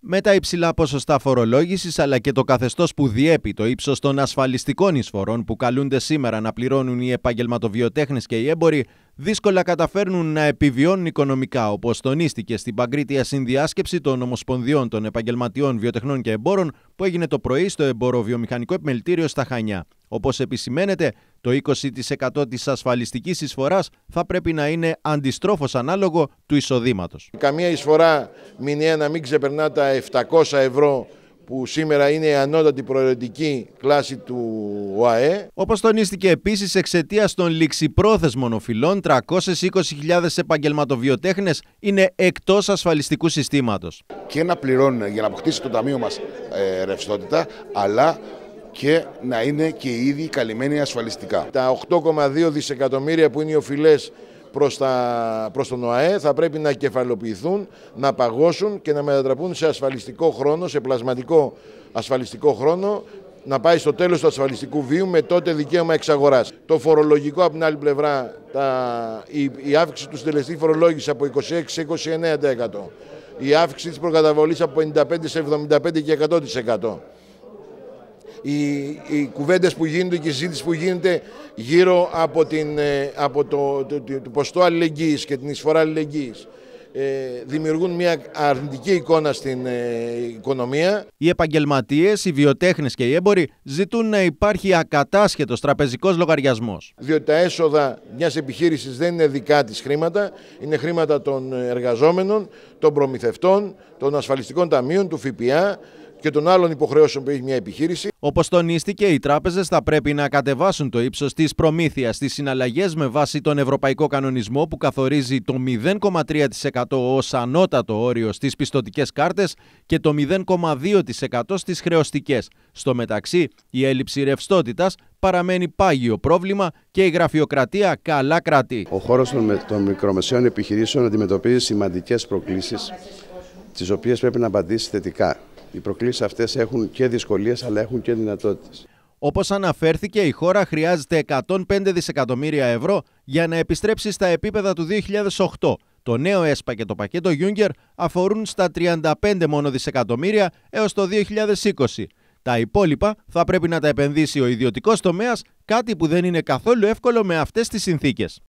Με τα υψηλά ποσοστά φορολόγησης αλλά και το καθεστώς που διέπει το ύψος των ασφαλιστικών εισφορών που καλούνται σήμερα να πληρώνουν οι επαγγελματοβιοτέχνες και οι έμποροι, δύσκολα καταφέρνουν να επιβιώνουν οικονομικά, όπως τονίστηκε στην παγκρίτια συνδιάσκεψη των Ομοσπονδιών των Επαγγελματιών Βιοτεχνών και Εμπόρων που έγινε το πρωί στο Εμποροβιομηχανικό Επιμελητήριο στα Χανιά. Όπως επισημαίνεται, το 20% της ασφαλιστικής εισφοράς θα πρέπει να είναι αντιστρόφως ανάλογο του εισοδήματος. Καμία εισφορά μηνιαία να μην ξεπερνά τα 700 ευρώ που σήμερα είναι η ανώτατη προαιρετική κλάση του ΟΑΕ. Όπως τονίστηκε επίσης, εξαιτίας των ληξιπρόθεσμων οφειλών, 320.000 επαγγελματοβιοτέχνες είναι εκτός ασφαλιστικού συστήματος. Και να πληρώνουν για να αποκτήσει το ταμείο μας ε, ρευστότητα, αλλά και να είναι και οι ίδιοι καλυμμένοι ασφαλιστικά. Τα 8,2 δισεκατομμύρια που είναι οι οφειλές προς, προς τον ΟΑΕ θα πρέπει να κεφαλοποιηθούν, να παγώσουν και να μετατραπούν σε ασφαλιστικό χρόνο, σε πλασματικό ασφαλιστικό χρόνο να πάει στο τέλος του ασφαλιστικού βίου με τότε δικαίωμα εξαγοράς. Το φορολογικό από την άλλη πλευρά, τα, η, η αύξηση του συντελεστή φορολόγησης από 26% σε 29%. Η αύξηση της προκαταβολής από 55% σε 75% και 100% οι, οι κουβέντες που γίνονται και η συζήτηση που γίνεται γύρω από, την, ε, από το, το, ποστό αλληλεγγύης και την εισφορά αλληλεγγύης ε, δημιουργούν μια αρνητική εικόνα στην ε, οικονομία. Οι επαγγελματίες, οι βιοτέχνες και οι έμποροι ζητούν να υπάρχει ακατάσχετος τραπεζικός λογαριασμός. Διότι τα έσοδα μιας επιχείρησης δεν είναι δικά της χρήματα, είναι χρήματα των εργαζόμενων, των προμηθευτών, των ασφαλιστικών ταμείων, του ΦΠΑ, και των άλλων υποχρεώσεων που έχει μια επιχείρηση. Όπως τονίστηκε, οι τράπεζες θα πρέπει να κατεβάσουν το ύψος της προμήθειας στις συναλλαγές με βάση τον Ευρωπαϊκό Κανονισμό που καθορίζει το 0,3% ως ανώτατο όριο στις πιστοτικές κάρτες και το 0,2% στις χρεωστικές. Στο μεταξύ, η έλλειψη ρευστότητας παραμένει πάγιο πρόβλημα και η γραφειοκρατία καλά κρατεί. Ο χώρος των μικρομεσαίων επιχειρήσεων αντιμετωπίζει σημαντικές προκλήσεις, τις οποίες πρέπει να απαντήσει θετικά. Οι προκλήσεις αυτές έχουν και δυσκολίες αλλά έχουν και δυνατότητες. Όπως αναφέρθηκε, η χώρα χρειάζεται 105 δισεκατομμύρια ευρώ για να επιστρέψει στα επίπεδα του 2008. Το νέο ΕΣΠΑ και το πακέτο Γιούγκερ αφορούν στα 35 μόνο δισεκατομμύρια έως το 2020. Τα υπόλοιπα θα πρέπει να τα επενδύσει ο ιδιωτικός τομέας, κάτι που δεν είναι καθόλου εύκολο με αυτές τις συνθήκες.